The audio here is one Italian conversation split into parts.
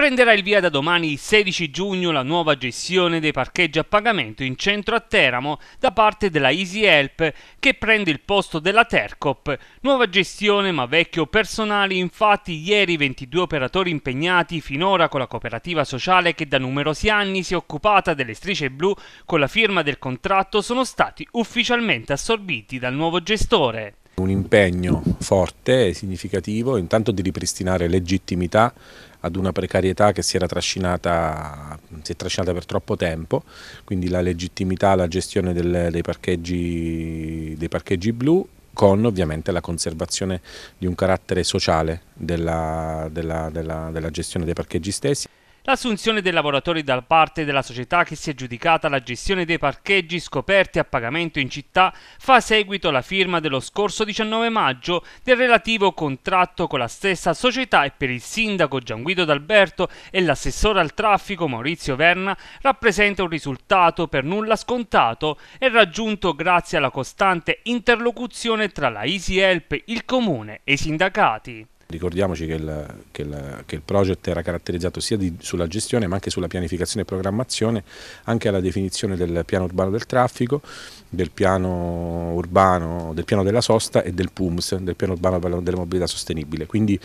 Prenderà il via da domani 16 giugno la nuova gestione dei parcheggi a pagamento in centro a Teramo da parte della Easy Help che prende il posto della Tercop. Nuova gestione ma vecchio personale, infatti ieri 22 operatori impegnati finora con la cooperativa sociale che da numerosi anni si è occupata delle strisce blu con la firma del contratto sono stati ufficialmente assorbiti dal nuovo gestore. Un impegno forte e significativo intanto di ripristinare legittimità ad una precarietà che si, era trascinata, si è trascinata per troppo tempo, quindi la legittimità alla gestione del, dei, parcheggi, dei parcheggi blu, con ovviamente la conservazione di un carattere sociale della, della, della, della gestione dei parcheggi stessi. L'assunzione dei lavoratori da parte della società che si è giudicata la gestione dei parcheggi scoperti a pagamento in città fa seguito alla firma dello scorso 19 maggio del relativo contratto con la stessa società e per il sindaco Gianguido D'Alberto e l'assessore al traffico Maurizio Verna rappresenta un risultato per nulla scontato e raggiunto grazie alla costante interlocuzione tra la Easy Help, il comune e i sindacati. Ricordiamoci che il, che, il, che il, project era caratterizzato sia di, sulla gestione ma anche sulla pianificazione e programmazione, anche alla definizione del piano urbano del traffico, del piano urbano, del piano della sosta e del PUMS, del piano urbano della mobilità sostenibile. Quindi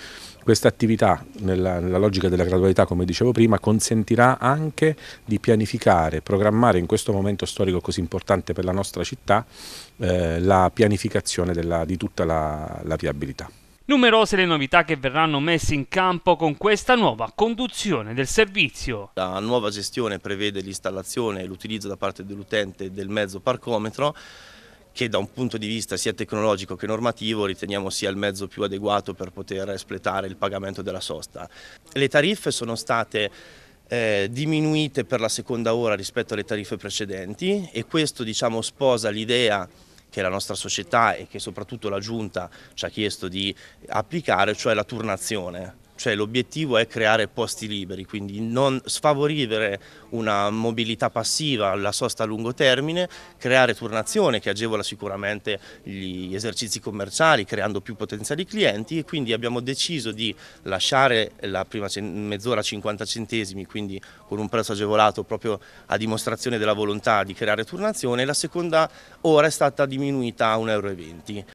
questa attività, nella, nella logica della gradualità come dicevo prima, consentirà anche di pianificare, programmare in questo momento storico così importante per la nostra città eh, la pianificazione della, di tutta la, la viabilità. Numerose le novità che verranno messe in campo con questa nuova conduzione del servizio. La nuova gestione prevede l'installazione e l'utilizzo da parte dell'utente del mezzo parcometro che da un punto di vista sia tecnologico che normativo riteniamo sia il mezzo più adeguato per poter espletare il pagamento della sosta. Le tariffe sono state eh, diminuite per la seconda ora rispetto alle tariffe precedenti e questo diciamo, sposa l'idea che la nostra società e che soprattutto la Giunta ci ha chiesto di applicare, cioè la turnazione cioè, l'obiettivo è creare posti liberi, quindi non sfavorire una mobilità passiva, la sosta a lungo termine, creare turnazione che agevola sicuramente gli esercizi commerciali creando più potenziali clienti e quindi abbiamo deciso di lasciare la prima mezz'ora a 50 centesimi, quindi con un prezzo agevolato proprio a dimostrazione della volontà di creare turnazione, la seconda ora è stata diminuita a 1,20 euro